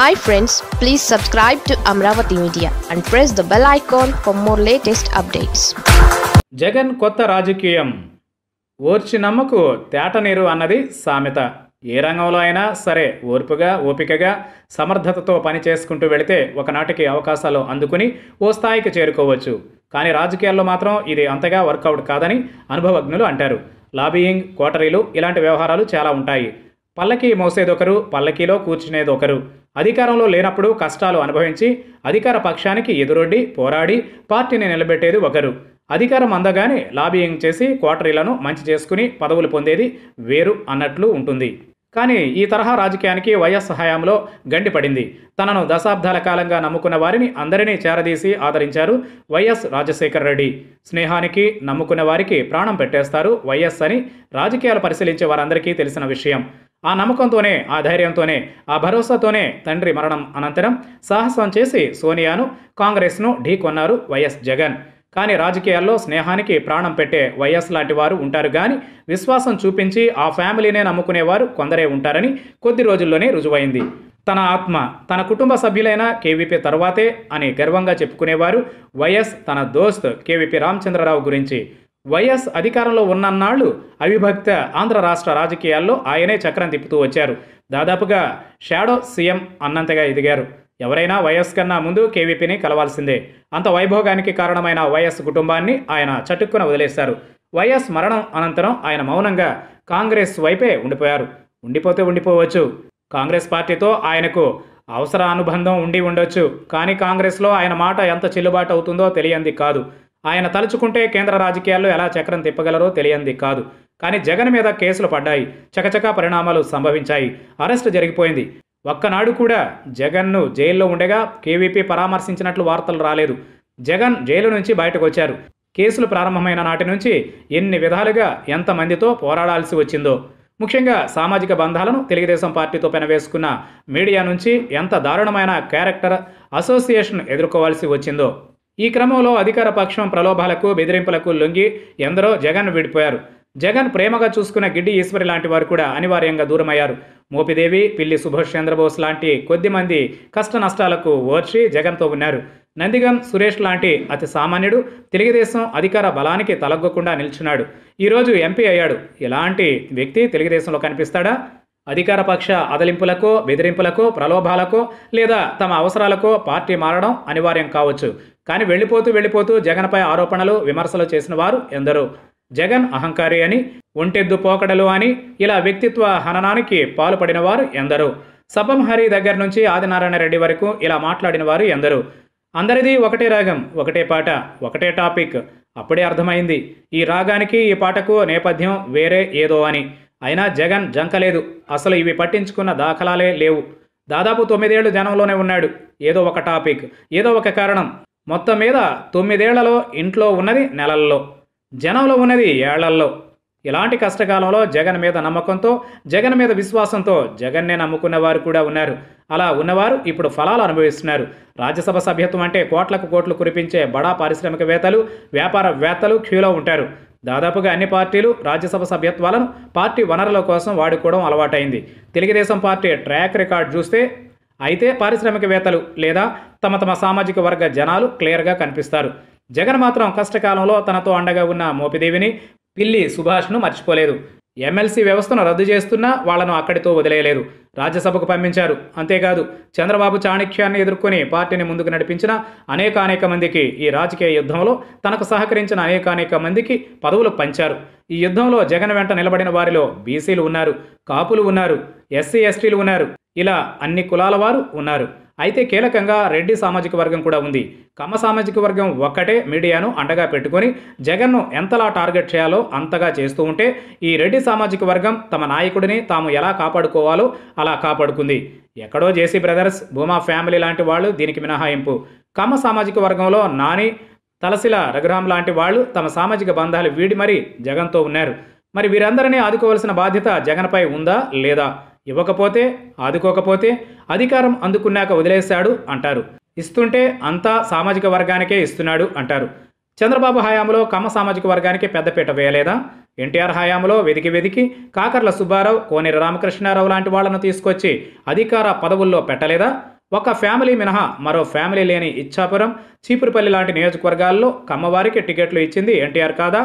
hi friends please subscribe to Amaravati media and press the bell icon for more latest updates Jagan కొత్త రాజకీయం ఓర్చినమ్మకు తేటనీరు అన్నది సామెత ఏ రంగంలో అయినా సరే ఓర్పుగా ఓపికగా సమర్థతతో పని చేసుకుంటూ వెళితే ఒకనాటికి అవకాశాలు అందుకుని ఓ స్థాయికి చేరుకోవచ్చు కానీ రాజకీయాల్లో మాత్రం ఇది అంతగా వర్కౌట్ కాదని అనుభవజ్ఞులు అంటారు లాబియింగ్ కోటరీలు ఇలాంటి వ్యవహారాలు చాలా ఉంటాయి పల్లకి మోసేదొకరు పల్లకీలో కూర్చునేదొకరు అధికారంలో లేనప్పుడు కష్టాలు అనుభవించి అధికార పక్షానికి ఎదురొడ్డి పోరాడి పార్టీని నిలబెట్టేది ఒకరు అధికారం అందగానే లాబియింగ్ చేసి క్వార్టరీలను మంచి చేసుకుని పదవులు పొందేది వేరు అన్నట్లు ఉంటుంది కానీ ఈ తరహా రాజకీయానికి వైఎస్ హయాంలో గండిపడింది తనను దశాబ్దాల కాలంగా నమ్ముకున్న వారిని అందరినీ చేరదీసి ఆదరించారు వైఎస్ రాజశేఖర రెడ్డి స్నేహానికి నమ్ముకున్న వారికి ప్రాణం పెట్టేస్తారు వైఎస్ అని రాజకీయాలు పరిశీలించే వారందరికీ తెలిసిన విషయం ఆ నమ్మకంతోనే ఆ ధైర్యంతోనే ఆ భరోసాతోనే తండ్రి మరణం అనంతరం సాహసం చేసి సోనియాను కాంగ్రెస్ను ఢీకొన్నారు వైఎస్ జగన్ కానీ రాజకీయాల్లో స్నేహానికి ప్రాణం పెట్టే వైఎస్ లాంటి వారు ఉంటారు కానీ విశ్వాసం చూపించి ఆ ఫ్యామిలీనే నమ్ముకునేవారు కొందరే ఉంటారని కొద్ది రోజుల్లోనే రుజువైంది తన ఆత్మ తన కుటుంబ సభ్యులైన కేవీపీ తర్వాతే అని గర్వంగా చెప్పుకునేవారు వైఎస్ తన దోస్త్ కేవీపీ రామచంద్రరావు గురించి వైఎస్ అధికారంలో ఉన్నన్నాళ్ళు అవిభక్త ఆంధ్ర రాష్ట్ర రాజకీయాల్లో ఆయనే చక్రం తిప్పుతూ వచ్చారు దాదాపుగా షాడో సీఎం అన్నంతగా ఎదిగారు ఎవరైనా వైఎస్ కన్నా ముందు కేవీపీని కలవాల్సిందే అంత వైభోగానికి కారణమైన వైఎస్ కుటుంబాన్ని ఆయన చటుక్కున వదిలేశారు వైఎస్ మరణం అనంతరం ఆయన మౌనంగా కాంగ్రెస్ వైపే ఉండిపోయారు ఉండిపోతే ఉండిపోవచ్చు కాంగ్రెస్ పార్టీతో ఆయనకు అవసర అనుబంధం ఉండి ఉండొచ్చు కానీ కాంగ్రెస్లో ఆయన మాట ఎంత చెల్లుబాటు అవుతుందో తెలియంది కాదు ఆయన తలుచుకుంటే కేంద్ర రాజకీయాల్లో ఎలా చక్రం తిప్పగలరో తెలియంది కాదు కానీ జగన్ మీద కేసులు పడ్డాయి చకచకా పరిణామాలు సంభవించాయి అరెస్ట్ జరిగిపోయింది ఒక్కనాడు కూడా జగన్ను జైల్లో ఉండగా కేవీపీ పరామర్శించినట్లు వార్తలు రాలేదు జగన్ జైలు నుంచి బయటకు వచ్చారు కేసులు ప్రారంభమైన నాటి నుంచి ఎన్ని విధాలుగా ఎంతమందితో పోరాడాల్సి వచ్చిందో ముఖ్యంగా సామాజిక బంధాలను తెలుగుదేశం పార్టీతో పెనవేసుకున్న మీడియా నుంచి ఎంత దారుణమైన క్యారెక్టర్ అసోసియేషన్ ఎదుర్కోవాల్సి వచ్చిందో ఈ క్రమంలో అధికార పక్షం ప్రలోభాలకు బెదిరింపులకు లొంగి ఎందరో జగన్ విడిపోయారు జగన్ ప్రేమగా చూసుకున్న గిడ్డి ఈశ్వరి లాంటి వారు కూడా అనివార్యంగా దూరమయ్యారు మోపిదేవి పిల్లి సుభాష్ చంద్రబోస్ లాంటి కొద్ది మంది కష్ట నష్టాలకు ఓర్చి జగన్తో ఉన్నారు నందిగం సురేష్ లాంటి అతి సామాన్యుడు తెలుగుదేశం అధికార బలానికి తలగ్గకుండా నిల్చున్నాడు ఈరోజు ఎంపీ అయ్యాడు ఇలాంటి వ్యక్తి తెలుగుదేశంలో కనిపిస్తాడా అధికార పక్ష అదలింపులకో బెదిరింపులకో ప్రలోభాలకో లేదా తమ అవసరాలకో పార్టీ మారడం అనివార్యం కావచ్చు కానీ వెళ్ళిపోతూ వెళ్ళిపోతూ జగన్పై ఆరోపణలు విమర్శలు చేసిన వారు ఎందరు జగన్ అహంకారి అని ఒంటెద్దు పోకడలు అని ఇలా వ్యక్తిత్వ హననానికి పాల్పడిన వారు ఎందరు సబ్బం దగ్గర నుంచి ఆదినారాయణ రెడ్డి వరకు ఇలా మాట్లాడిన వారు ఎందరు అందరిది ఒకటే రాగం ఒకటే పాట ఒకటే టాపిక్ అప్పుడే అర్థమైంది ఈ రాగానికి ఈ పాటకు నేపథ్యం వేరే ఏదో అని అయినా జగన్ జంకలేదు అసలు ఇవి పట్టించుకున్న దాఖలాలే లేవు దాదాపు తొమ్మిదేళ్లు జనంలోనే ఉన్నాడు ఏదో ఒక టాపిక్ ఏదో ఒక కారణం మొత్తం మీద తొమ్మిదేళ్లలో ఇంట్లో ఉన్నది నెలల్లో జనంలో ఉన్నది ఏళ్లల్లో ఇలాంటి కష్టకాలంలో జగన్ మీద నమ్మకంతో జగన్ మీద విశ్వాసంతో జగన్నే నమ్ముకున్న వారు కూడా ఉన్నారు అలా ఉన్నవారు ఇప్పుడు ఫలాలు అనుభవిస్తున్నారు రాజ్యసభ సభ్యత్వం అంటే కోట్లకు కోట్లు కురిపించే బడా పారిశ్రామికవేత్తలు వ్యాపారవేత్తలు క్యూలో ఉంటారు దాదాపుగా అన్ని పార్టీలు రాజ్యసభ సభ్యత్వాలను పార్టీ వనరుల కోసం వాడుకోవడం అలవాటైంది తెలుగుదేశం పార్టీ ట్రాక్ రికార్డ్ చూస్తే అయితే పారిశ్రామికవేత్తలు లేదా తమ తమ సామాజిక వర్గ జనాలు క్లియర్గా కనిపిస్తారు జగన్ మాత్రం కష్టకాలంలో తనతో అండగా ఉన్న మోపిదేవిని పిల్లి సుభాష్ను మర్చిపోలేదు ఎమ్మెల్సీ వ్యవస్థను రద్దు చేస్తున్నా వాళ్లను అక్కడితో వదిలేయలేదు రాజ్యసభకు పంపించారు అంతేకాదు చంద్రబాబు చాణక్యాన్ని ఎదుర్కొని పార్టీని ముందుకు నడిపించిన అనేక అనేక మందికి ఈ రాజకీయ యుద్ధంలో తనకు సహకరించిన అనేక అనేక మందికి పదవులు పంచారు ఈ యుద్ధంలో జగన్ వెంట నిలబడిన వారిలో బీసీలు ఉన్నారు కాపులు ఉన్నారు ఎస్సీ ఎస్టీలు ఉన్నారు ఇలా అన్ని కులాల వారు ఉన్నారు అయితే కీలకంగా రెడ్డి సామాజిక వర్గం కూడా ఉంది కమ్మ సామాజిక వర్గం ఒక్కటే మీడియాను అండగా పెట్టుకొని జగన్ను ఎంతలా టార్గెట్ చేయాలో అంతగా చేస్తూ ఉంటే ఈ రెడ్డి సామాజిక వర్గం తమ నాయకుడిని తాము ఎలా కాపాడుకోవాలో అలా కాపాడుకుంది ఎక్కడో జేసీ బ్రదర్స్ భూమా ఫ్యామిలీ లాంటి వాళ్ళు దీనికి మినహాయింపు కమ్మ సామాజిక వర్గంలో నాని తలసిల రఘురాం లాంటి వాళ్ళు తమ సామాజిక బంధాలు వీడి మరీ జగన్తో ఉన్నారు మరి వీరందరినీ ఆదుకోవాల్సిన బాధ్యత జగన్పై ఉందా లేదా ఇవ్వకపోతే ఆదుకోకపోతే అధికారం అందుకున్నాక వదిలేశాడు అంటారు ఇస్తుంటే అంతా సామాజిక వర్గానికే ఇస్తున్నాడు అంటారు చంద్రబాబు హయాంలో కమ్మ సామాజిక వర్గానికి పెద్దపీట వేయలేదా ఎన్టీఆర్ హయాంలో వెదికి వెదికి కాకర్ల సుబ్బారావు కోనేరు రామకృష్ణారావు లాంటి వాళ్లను తీసుకొచ్చి అధికార పదవుల్లో పెట్టలేదా ఒక ఫ్యామిలీ మినహా మరో ఫ్యామిలీ లేని ఇచ్చాపురం చీపురుపల్లి లాంటి నియోజకవర్గాల్లో కమ్మవారికి టికెట్లు ఇచ్చింది ఎన్టీఆర్ కాదా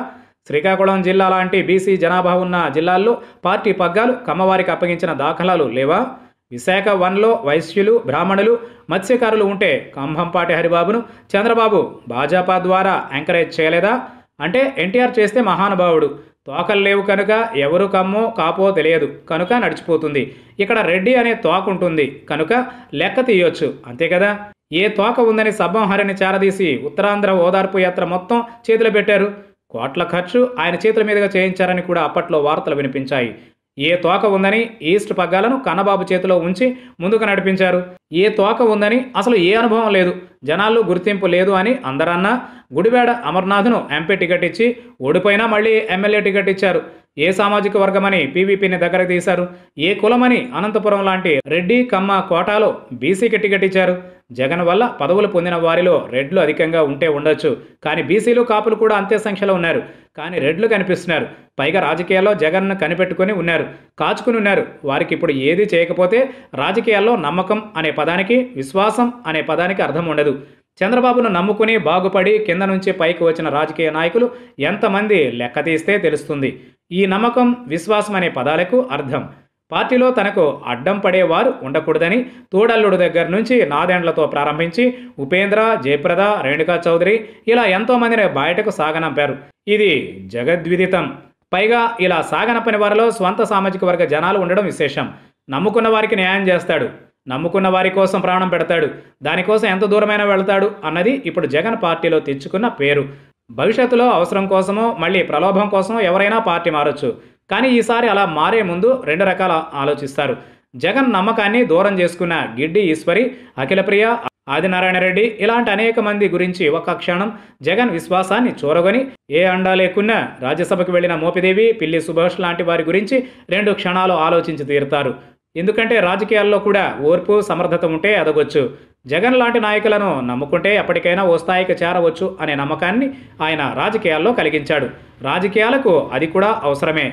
శ్రీకాకుళం జిల్లా లాంటి బీసీ జనాభా ఉన్న జిల్లాల్లో పార్టీ పగ్గాలు కమ్మవారికి అప్పగించిన దాఖలాలు లేవా విశాఖ వన్లో వైశ్యులు బ్రాహ్మణులు మత్స్యకారులు ఉంటే కంభంపాటి హరిబాబును చంద్రబాబు భాజపా ద్వారా ఎంకరేజ్ చేయలేదా అంటే ఎన్టీఆర్ చేస్తే మహానుభావుడు తోకలు లేవు కనుక ఎవరు కమ్మో కాపో తెలియదు కనుక నడిచిపోతుంది ఇక్కడ రెడ్డి అనే తోక ఉంటుంది కనుక లెక్క తీయొచ్చు అంతే కదా ఏ తోక ఉందని హరిని చేరదీసి ఉత్తరాంధ్ర ఓదార్పు యాత్ర మొత్తం చేతిలో పెట్టారు కోట్ల ఖర్చు ఆయన చేతుల మీదుగా చేయించారని కూడా అప్పట్లో వార్తలు వినిపించాయి ఏ తోక ఉందని ఈస్ట్ పగ్గాలను కన్నబాబు చేతిలో ఉంచి ముందుకు నడిపించారు ఏ తోక ఉందని అసలు ఏ అనుభవం లేదు జనాలు గుర్తింపు లేదు అని అందరన్నా గుడివేడ అమర్నాథ్ను ఎంపీ టికెట్ ఇచ్చి ఓడిపోయినా మళ్ళీ ఎమ్మెల్యే టికెట్ ఇచ్చారు ఏ సామాజిక వర్గమని పీవీపీని దగ్గర తీశారు ఏ కులమని అనంతపురం లాంటి రెడ్డి కమ్మ కోటాలో బీసీకి టికెట్ ఇచ్చారు జగన్ వల్ల పదవులు పొందిన వారిలో రెడ్లు అధికంగా ఉంటే ఉండొచ్చు కానీ బీసీలు కాపులు కూడా అంతే సంఖ్యలో ఉన్నారు కానీ రెడ్లు కనిపిస్తున్నారు పైగా రాజకీయాల్లో జగన్ను కనిపెట్టుకొని ఉన్నారు కాచుకుని ఉన్నారు వారికి ఇప్పుడు ఏది చేయకపోతే రాజకీయాల్లో నమ్మకం అనే పదానికి విశ్వాసం అనే పదానికి అర్థం ఉండదు చంద్రబాబును నమ్ముకుని బాగుపడి కింద నుంచి పైకి వచ్చిన రాజకీయ నాయకులు ఎంతమంది లెక్క తీస్తే తెలుస్తుంది ఈ నమ్మకం విశ్వాసం అనే పదాలకు అర్థం పార్టీలో తనకు అడ్డం పడేవారు ఉండకూడదని తోడల్లుడు దగ్గర నుంచి నాదెండ్లతో ప్రారంభించి ఉపేంద్ర జయప్రద రేణుకా చౌదరి ఇలా ఎంతోమందిని బయటకు సాగనంపారు ఇది జగద్విదితం పైగా ఇలా పని వారిలో స్వంత సామాజిక వర్గ జనాలు ఉండడం విశేషం నమ్ముకున్న వారికి న్యాయం చేస్తాడు నమ్ముకున్న వారి కోసం ప్రాణం పెడతాడు దానికోసం ఎంత దూరమైనా వెళ్తాడు అన్నది ఇప్పుడు జగన్ పార్టీలో తెచ్చుకున్న పేరు భవిష్యత్తులో అవసరం కోసమో మళ్ళీ ప్రలోభం కోసమో ఎవరైనా పార్టీ మారొచ్చు కానీ ఈసారి అలా మారే ముందు రెండు రకాల ఆలోచిస్తారు జగన్ నమ్మకాన్ని దూరం చేసుకున్న గిడ్డి ఈశ్వరి అఖిలప్రియ ఆదినారాయణ రెడ్డి ఇలాంటి అనేక మంది గురించి ఒక క్షణం జగన్ విశ్వాసాన్ని చూరగొని ఏ అండా లేకున్నా రాజ్యసభకు వెళ్లిన మోపిదేవి పిల్లి సుభాష్ లాంటి వారి గురించి రెండు క్షణాలు ఆలోచించి తీరుతారు ఎందుకంటే రాజకీయాల్లో కూడా ఓర్పు సమర్థత ఉంటే ఎదగొచ్చు జగన్ లాంటి నాయకులను నమ్ముకుంటే ఎప్పటికైనా ఓ స్థాయికి చేరవచ్చు అనే నమ్మకాన్ని ఆయన రాజకీయాల్లో కలిగించాడు రాజకీయాలకు అది కూడా అవసరమే